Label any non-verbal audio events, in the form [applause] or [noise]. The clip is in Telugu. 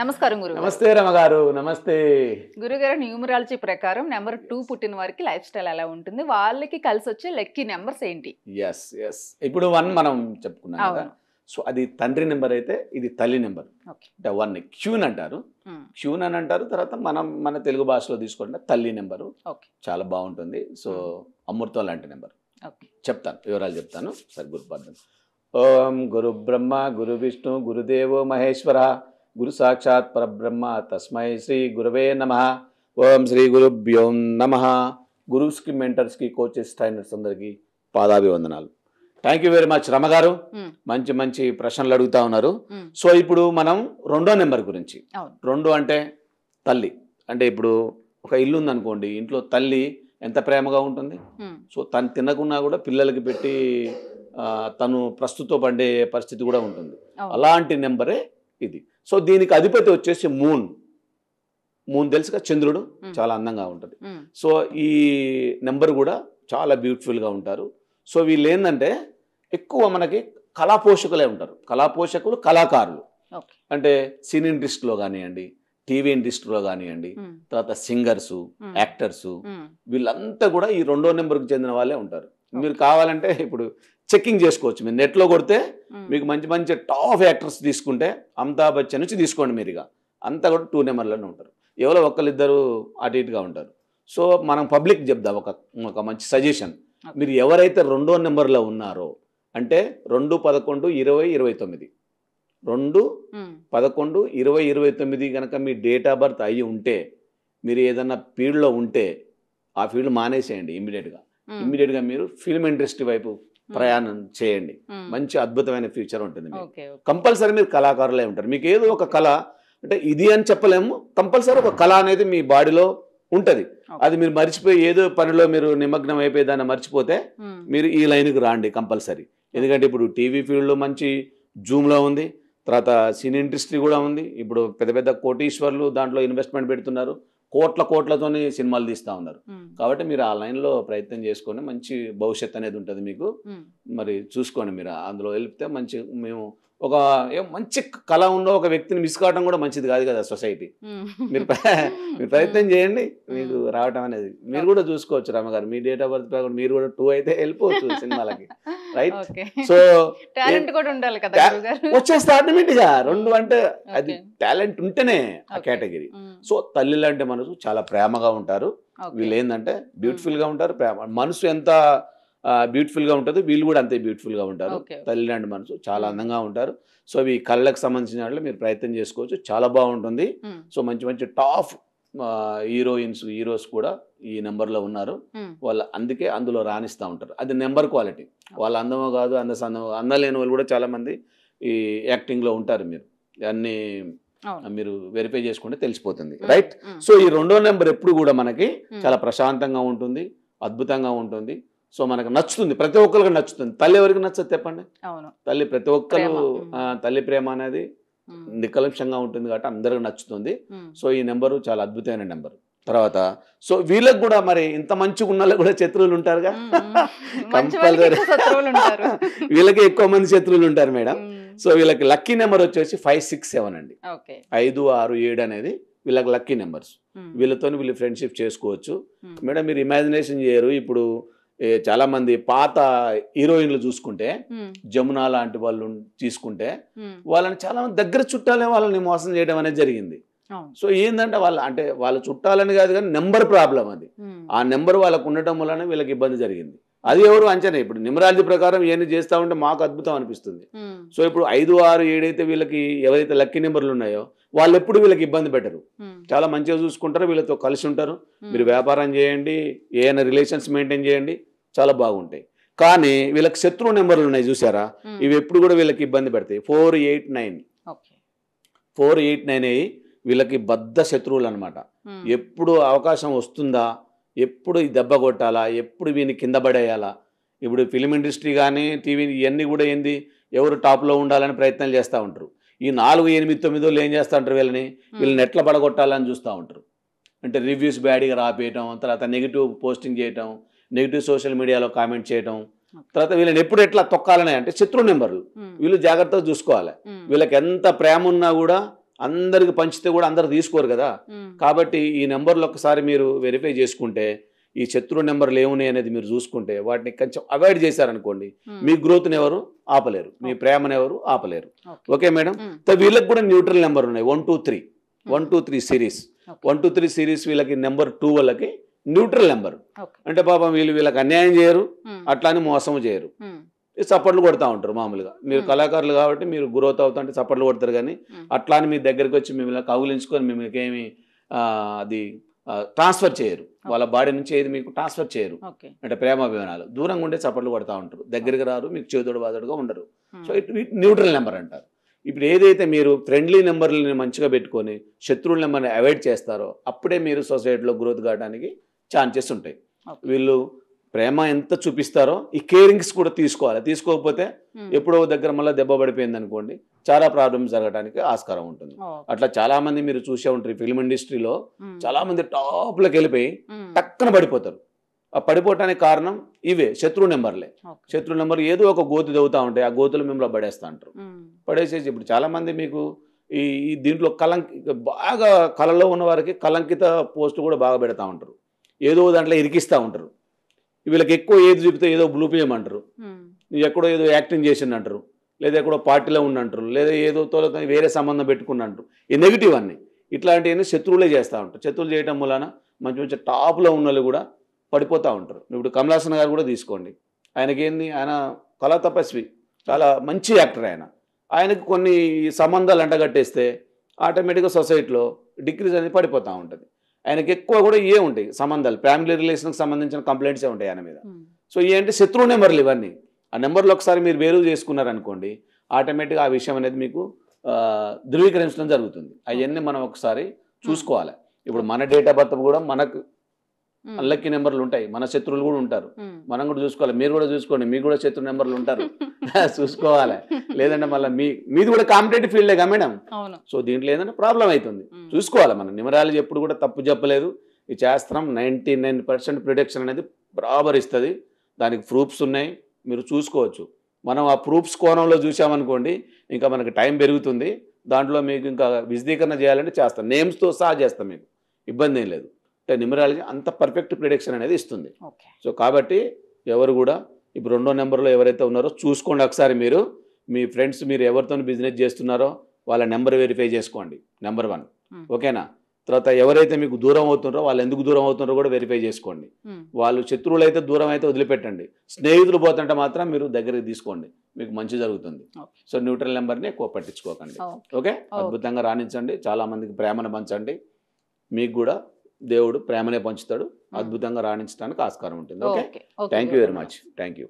నమస్కారం గురు నమస్తే రమగారు నమస్తే గురుగారు న్యూమరాలజీ ప్రకారం నెంబర్ టూ పుట్టిన వారికి లైఫ్ స్టైల్ ఎలా ఉంటుంది వాళ్ళకి కలిసి వచ్చే లెక్కి నెంబర్స్ ఏంటి ఎస్ ఎస్ ఇప్పుడు వన్ మనం చెప్పుకున్నాం కదా సో అది తండ్రి నెంబర్ అయితే ఇది తల్లి నెంబర్ అంటే వన్ క్యూన్ అంటారు క్యూన్ అని అంటారు తర్వాత మనం మన తెలుగు భాషలో తీసుకుంటే తల్లి నెంబరు చాలా బాగుంటుంది సో అమృతం లాంటి నెంబర్ చెప్తాను వివరాలు చెప్తాను సరే గురుపార్థం ఓం గురు బ్రహ్మ గురు విష్ణు గురుదేవో మహేశ్వర గురు సాక్షాత్ పరబ్రహ్మ తస్మై శ్రీ గురవే నమ ఓం శ్రీ గురుభ్యో నమ గురుస్కి మెంటర్స్కి కోచెస్ ట్రైనర్స్ అందరికీ పాదాభివందనాలు థ్యాంక్ యూ వెరీ మచ్ రమగారు మంచి మంచి ప్రశ్నలు అడుగుతా ఉన్నారు సో ఇప్పుడు మనం రెండో నెంబర్ గురించి రెండు అంటే తల్లి అంటే ఇప్పుడు ఒక ఇల్లు ఉందనుకోండి ఇంట్లో తల్లి ఎంత ప్రేమగా ఉంటుంది సో తను తినకున్నా కూడా పిల్లలకి పెట్టి తను ప్రస్తుతం పండే పరిస్థితి కూడా ఉంటుంది అలాంటి నెంబరే ఇది సో దీనికి అధిపతి వచ్చేసి మూన్ మూన్ తెలుసుగా చంద్రుడు చాలా అందంగా ఉంటుంది సో ఈ నెంబర్ కూడా చాలా బ్యూటిఫుల్గా ఉంటారు సో వీళ్ళు ఏంటంటే ఎక్కువ మనకి కళా పోషకులే ఉంటారు కళా పోషకులు కళాకారులు అంటే సినీ ఇండస్ట్రీలో కానివ్వండి టీవీ ఇండస్ట్రీలో కానివ్వండి తర్వాత సింగర్స్ యాక్టర్స్ వీళ్ళంతా కూడా ఈ రెండో నెంబర్కి చెందిన వాళ్ళే ఉంటారు మీరు కావాలంటే ఇప్పుడు చెక్కింగ్ చేసుకోవచ్చు మీరు నెట్లో కొడితే మీకు మంచి మంచి టాప్ యాక్టర్స్ తీసుకుంటే అమితాబ్ బచ్చన్ నుంచి తీసుకోండి మీరు ఇక అంతా కూడా టూ నెంబర్లోనే ఉంటారు ఎవరో ఒకళ్ళిద్దరు అటు ఇటుగా ఉంటారు సో మనం పబ్లిక్ చెప్దాం ఒక ఒక మంచి సజెషన్ మీరు ఎవరైతే రెండో నెంబర్లో ఉన్నారో అంటే రెండు పదకొండు ఇరవై ఇరవై తొమ్మిది రెండు పదకొండు ఇరవై ఇరవై తొమ్మిది కనుక మీ డేట్ ఆఫ్ బర్త్ అయ్యి ఉంటే మీరు ఏదన్నా ఫీల్డ్లో ఉంటే ఆ ఫీల్డ్ మానేసేయండి ఇమ్మీడియట్గా ఇమ్మీడియట్గా మీరు ఫిల్మ్ ఇండస్ట్రీ వైపు ప్రయాణం చేయండి మంచి అద్భుతమైన ఫ్యూచర్ ఉంటుంది కంపల్సరీ మీరు కళాకారులే ఉంటారు మీకు ఏదో ఒక కళ అంటే ఇది అని చెప్పలేము కంపల్సరీ ఒక కళ అనేది మీ బాడీలో ఉంటది అది మీరు మర్చిపోయి ఏదో పనిలో మీరు నిమగ్నం అయిపోయేదాన్ని దాన్ని మర్చిపోతే మీరు ఈ లైన్కి రాండి కంపల్సరీ ఎందుకంటే ఇప్పుడు టీవీ ఫీల్డ్లో మంచి జూమ్లో ఉంది తర్వాత సినీ ఇండస్ట్రీ కూడా ఉంది ఇప్పుడు పెద్ద పెద్ద కోటీశ్వర్లు దాంట్లో ఇన్వెస్ట్మెంట్ పెడుతున్నారు కోట్ల కోట్లతోని సినిమాలు తీస్తా ఉన్నారు కాబట్టి మీరు ఆ లైన్లో ప్రయత్నం చేసుకొని మంచి భవిష్యత్ అనేది ఉంటుంది మీకు మరి చూసుకోండి మీరు అందులో వెళ్తే మంచి మేము ఒక మంచి కళ ఉన్న ఒక వ్యక్తిని మిస్ కావడం కూడా మంచిది కాదు కదా సొసైటీ మీరు మీరు ప్రయత్నం చేయండి మీకు రావటం అనేది మీరు కూడా చూసుకోవచ్చు రామగారు మీ డేట్ ఆఫ్ బర్త్ ప్రకారం మీరు కూడా టూ అయితే వెళ్ళిపోవచ్చు సినిమాలకి రైట్ సో టాలెంట్ కూడా ఉండాలి కదా వచ్చేస్తే ఆటోమేటిక్ గా రెండు అంటే అది టాలెంట్ ఉంటేనే ఆ కేటగిరీ సో తల్లి అంటే మనసు చాలా ప్రేమగా ఉంటారు వీళ్ళు ఏంటంటే బ్యూటిఫుల్ గా ఉంటారు ప్రేమ మనసు ఎంత బ్యూటిఫుల్గా ఉంటుంది వీళ్ళు కూడా అంతే బ్యూటిఫుల్గా ఉంటారు తల్లిలాంటి మనసు చాలా అందంగా ఉంటారు సో అవి కళ్ళకు సంబంధించిన వాళ్ళు మీరు ప్రయత్నం చేసుకోవచ్చు చాలా బాగుంటుంది సో మంచి మంచి టాప్ హీరోయిన్స్ హీరోస్ కూడా ఈ నెంబర్లో ఉన్నారు వాళ్ళు అందుకే అందులో రాణిస్తూ ఉంటారు అది నెంబర్ క్వాలిటీ వాళ్ళు అందమో కాదు అంద అందలేని వాళ్ళు కూడా చాలామంది ఈ యాక్టింగ్లో ఉంటారు మీరు అన్నీ మీరు వెరిఫై చేసుకుంటే తెలిసిపోతుంది రైట్ సో ఈ రెండో నెంబర్ ఎప్పుడు కూడా మనకి చాలా ప్రశాంతంగా ఉంటుంది అద్భుతంగా ఉంటుంది సో మనకు నచ్చుతుంది ప్రతి ఒక్కరికి నచ్చుతుంది తల్లి ఎవరికి నచ్చదు చెప్పండి తల్లి ప్రతి ఒక్కరు తల్లి ప్రేమ అనేది నికలంషంగా ఉంటుంది కాబట్టి అందరికి నచ్చుతుంది సో ఈ నెంబరు చాలా అద్భుతమైన నెంబర్ తర్వాత సో వీళ్ళకి కూడా మరి ఇంత మంచిగా ఉన్న కూడా శత్రువులు ఉంటారుగా కంపల్సరీ [laughs] వీళ్ళకి ఎక్కువ మంది శత్రువులు ఉంటారు మేడం సో వీళ్ళకి లక్కీ నెంబర్ వచ్చేసి ఫైవ్ సిక్స్ సెవెన్ అండి ఐదు ఆరు ఏడు అనేది వీళ్ళకి లక్కీ నెంబర్స్ వీళ్ళతో వీళ్ళు ఫ్రెండ్షిప్ చేసుకోవచ్చు మేడం మీరు ఇమాజినేషన్ చేయరు ఇప్పుడు చాలా మంది పాత హీరోయిన్లు చూసుకుంటే జమున లాంటి వాళ్ళు తీసుకుంటే వాళ్ళని చాలా మంది దగ్గర చుట్టాలే వాళ్ళని మోసం చేయడం అనేది జరిగింది సో ఏంటంటే వాళ్ళ అంటే వాళ్ళ చుట్టాలని కాదు కానీ నెంబర్ ప్రాబ్లం అది ఆ నెంబర్ వాళ్ళకు ఉండటం వలన వీళ్ళకి ఇబ్బంది జరిగింది అది ఎవరు అంచనా ఇప్పుడు నిమరాజీ ప్రకారం ఏమి చేస్తా ఉంటే మాకు అద్భుతం అనిపిస్తుంది సో ఇప్పుడు ఐదు ఆరు ఏడైతే వీళ్ళకి ఎవరైతే లక్కీ నెంబర్లు ఉన్నాయో వాళ్ళు ఎప్పుడు వీళ్ళకి ఇబ్బంది పెట్టరు చాలా మంచిగా చూసుకుంటారు వీళ్ళతో కలిసి ఉంటారు మీరు వ్యాపారం చేయండి ఏదైనా రిలేషన్స్ మెయింటైన్ చేయండి చాలా బాగుంటాయి కానీ వీళ్ళకి శత్రు నెంబర్లు ఉన్నాయి చూసారా ఇవి ఎప్పుడు కూడా వీళ్ళకి ఇబ్బంది పెడతాయి four eight nine four eight nine అయ్యి వీళ్ళకి బద్ద శత్రువులు అనమాట ఎప్పుడు అవకాశం వస్తుందా ఎప్పుడు ఈ దెబ్బ కొట్టాలా ఎప్పుడు వీని కింద పడేయాలా ఇప్పుడు ఫిలిం ఇండస్ట్రీ కానీ టీవీ ఇవన్నీ కూడా ఏంది ఎవరు టాప్లో ఉండాలని ప్రయత్నాలు చేస్తూ ఉంటారు ఈ నాలుగు ఎనిమిది తొమ్మిదిలో ఏం చేస్తూ ఉంటారు వీళ్ళని వీళ్ళని ఎట్లా పడగొట్టాలని చూస్తూ ఉంటారు అంటే రివ్యూస్ బ్యాడ్గా రాపేయటం తర్వాత నెగిటివ్ పోస్టింగ్ చేయటం నెగిటివ్ సోషల్ మీడియాలో కామెంట్ చేయడం తర్వాత వీళ్ళని ఎప్పుడు ఎట్లా తొక్కాలని అంటే శత్రు నెంబర్లు వీళ్ళు జాగ్రత్తగా చూసుకోవాలి వీళ్ళకి ఎంత ప్రేమ ఉన్నా కూడా అందరికి పంచితే కూడా అందరు తీసుకోరు కదా కాబట్టి ఈ నెంబర్లు ఒకసారి మీరు వెరిఫై చేసుకుంటే ఈ శత్రు నెంబర్లు ఏమున్నాయి అనేది మీరు చూసుకుంటే వాటిని కొంచెం అవాయిడ్ చేశారనుకోండి మీ గ్రోత్ని ఎవరు ఆపలేరు మీ ప్రేమను ఎవరు ఆపలేరు ఓకే మేడం వీళ్ళకి కూడా న్యూట్రల్ నెంబర్ ఉన్నాయి one two three one two three series one two three series వీళ్ళకి నెంబర్ టూ వాళ్ళకి న్యూట్రల్ నెంబర్ అంటే పాపం వీళ్ళు వీళ్ళకి అన్యాయం చేయరు అని మోసం చేయరు చప్పట్లు కొడతా ఉంటారు మామూలుగా మీరు కళాకారులు కాబట్టి మీరు గ్రోత్ అవుతా అంటే చప్పట్లు కొడతారు కానీ అట్లానే మీ దగ్గరికి వచ్చి మిమ్మల్ని కౌగులించుకొని మిమ్మల్ని ఏమి అది ట్రాన్స్ఫర్ చేయరు వాళ్ళ బాడీ నుంచి ఏది మీకు ట్రాన్స్ఫర్ చేయరు అంటే ప్రేమాభిమానాలు దూరంగా ఉండే చప్పట్లు కొడతా ఉంటారు దగ్గరికి రారు మీకు చేదోడు బాదోడుగా ఉండరు సో ఇట్ న్యూట్రల్ నెంబర్ అంటారు ఇప్పుడు ఏదైతే మీరు ఫ్రెండ్లీ నెంబర్లని మంచిగా పెట్టుకొని శత్రువుల నెంబర్ని అవాయిడ్ చేస్తారో అప్పుడే మీరు సొసైటీలో గ్రోత్ కావడానికి ఛాన్సెస్ ఉంటాయి వీళ్ళు ప్రేమ ఎంత చూపిస్తారో ఈ కేరింగ్స్ కూడా తీసుకోవాలి తీసుకోకపోతే ఎప్పుడో దగ్గర మళ్ళీ దెబ్బ పడిపోయింది అనుకోండి చాలా ప్రాబ్లమ్స్ జరగడానికి ఆస్కారం ఉంటుంది అట్లా చాలా మంది మీరు చూసే ఉంటారు ఫిల్మ్ ఇండస్ట్రీలో చాలా మంది టాప్లోకి వెళ్ళిపోయి టక్కన పడిపోతారు ఆ పడిపోవటానికి కారణం ఇవే శత్రు నెంబర్లే శత్రు నెంబర్ ఏదో ఒక గోతు దవ్వుతూ ఉంటాయి ఆ గోతులు మిమ్మల్ని పడేస్తా అంటారు పడేసేసి ఇప్పుడు చాలా మంది మీకు ఈ దీంట్లో కలంకి బాగా కళలో ఉన్న వారికి కలంకిత పోస్ట్ కూడా బాగా పెడతా ఉంటారు ఏదో దాంట్లో ఇరికిస్తూ ఉంటారు వీళ్ళకి ఎక్కువ ఏది చూపితే ఏదో బ్లూ పిఎం అంటారు నువ్వు ఎక్కడో ఏదో యాక్టింగ్ చేసిండు అంటారు లేదా ఎక్కడో పార్టీలో ఉండంటారు లేదా ఏదో తోలతో వేరే సంబంధం పెట్టుకున్నంటారు ఈ నెగిటివ్ అన్ని ఇట్లాంటివన్నీ శత్రువులే చేస్తూ ఉంటారు శత్రువులు చేయటం వలన మంచి మంచి టాప్లో ఉన్న కూడా పడిపోతూ ఉంటారు ఇప్పుడు కమలాసన్ గారు కూడా తీసుకోండి ఆయనకి ఏంది ఆయన కళా తపస్వి చాలా మంచి యాక్టర్ ఆయన ఆయనకు కొన్ని సంబంధాలు అంటగట్టేస్తే ఆటోమేటిక్గా సొసైటీలో డిగ్రీస్ అనేది పడిపోతూ ఉంటుంది ఆయనకి ఎక్కువ కూడా ఇవే ఉంటాయి సంబంధాలు ఫ్యామిలీ రిలేషన్కి సంబంధించిన కంప్లైంట్సే ఉంటాయి ఆయన మీద సో ఏంటంటే శత్రువు నెంబర్లు ఇవన్నీ ఆ నెంబర్లు ఒకసారి మీరు వేరు చేసుకున్నారనుకోండి ఆటోమేటిక్గా ఆ విషయం అనేది మీకు ధృవీకరించడం జరుగుతుంది అవన్నీ మనం ఒకసారి చూసుకోవాలి ఇప్పుడు మన డేట్ ఆఫ్ బర్త్ కూడా మనకు అన్లక్కీ నెంబర్లు ఉంటాయి మన శత్రువులు కూడా ఉంటారు మనం కూడా చూసుకోవాలి మీరు కూడా చూసుకోండి మీకు కూడా శత్రు నెంబర్లు ఉంటారు [laughs] [laughs] చూసుకోవాలి లేదంటే మళ్ళీ మీ మీది కూడా కాంపిటేటివ్ కదా మేడం సో దీంట్లో ఏదంటే ప్రాబ్లం అవుతుంది చూసుకోవాలి మనం నిమరాలజీ ఎప్పుడు కూడా తప్పు చెప్పలేదు ఈ శాస్త్రం నైంటీ నైన్ పర్సెంట్ ప్రొడక్షన్ అనేది బరాబర్ ఇస్తుంది దానికి ప్రూఫ్స్ ఉన్నాయి మీరు చూసుకోవచ్చు మనం ఆ ప్రూఫ్స్ కోణంలో చూసామనుకోండి ఇంకా మనకి టైం పెరుగుతుంది దాంట్లో మీకు ఇంకా విశదీకరణ చేయాలంటే చేస్తాం నేమ్స్తో సహా చేస్తాం మీకు ఇబ్బంది ఏం లేదు అంటే అంత పర్ఫెక్ట్ ప్రిడిక్షన్ అనేది ఇస్తుంది సో కాబట్టి ఎవరు కూడా ఇప్పుడు రెండో నెంబర్లో ఎవరైతే ఉన్నారో చూసుకోండి ఒకసారి మీరు మీ ఫ్రెండ్స్ మీరు ఎవరితో బిజినెస్ చేస్తున్నారో వాళ్ళ నెంబర్ వెరిఫై చేసుకోండి నెంబర్ వన్ ఓకేనా తర్వాత ఎవరైతే మీకు దూరం అవుతున్నారో వాళ్ళు ఎందుకు దూరం అవుతున్నారో కూడా వెరిఫై చేసుకోండి hmm. వాళ్ళు శత్రువులు అయితే దూరం అయితే వదిలిపెట్టండి స్నేహితులు పోతుంటే మాత్రం మీరు దగ్గరికి తీసుకోండి మీకు మంచి జరుగుతుంది సో న్యూట్రల్ నెంబర్ని ఎక్కువ పట్టించుకోకండి ఓకే అద్భుతంగా రాణించండి చాలామందికి ప్రేమను పంచండి మీకు కూడా దేవుడు ప్రేమనే పంచుతాడు అద్భుతంగా రాణించడానికి ఆస్కారం ఉంటుంది okay thank you very much thank you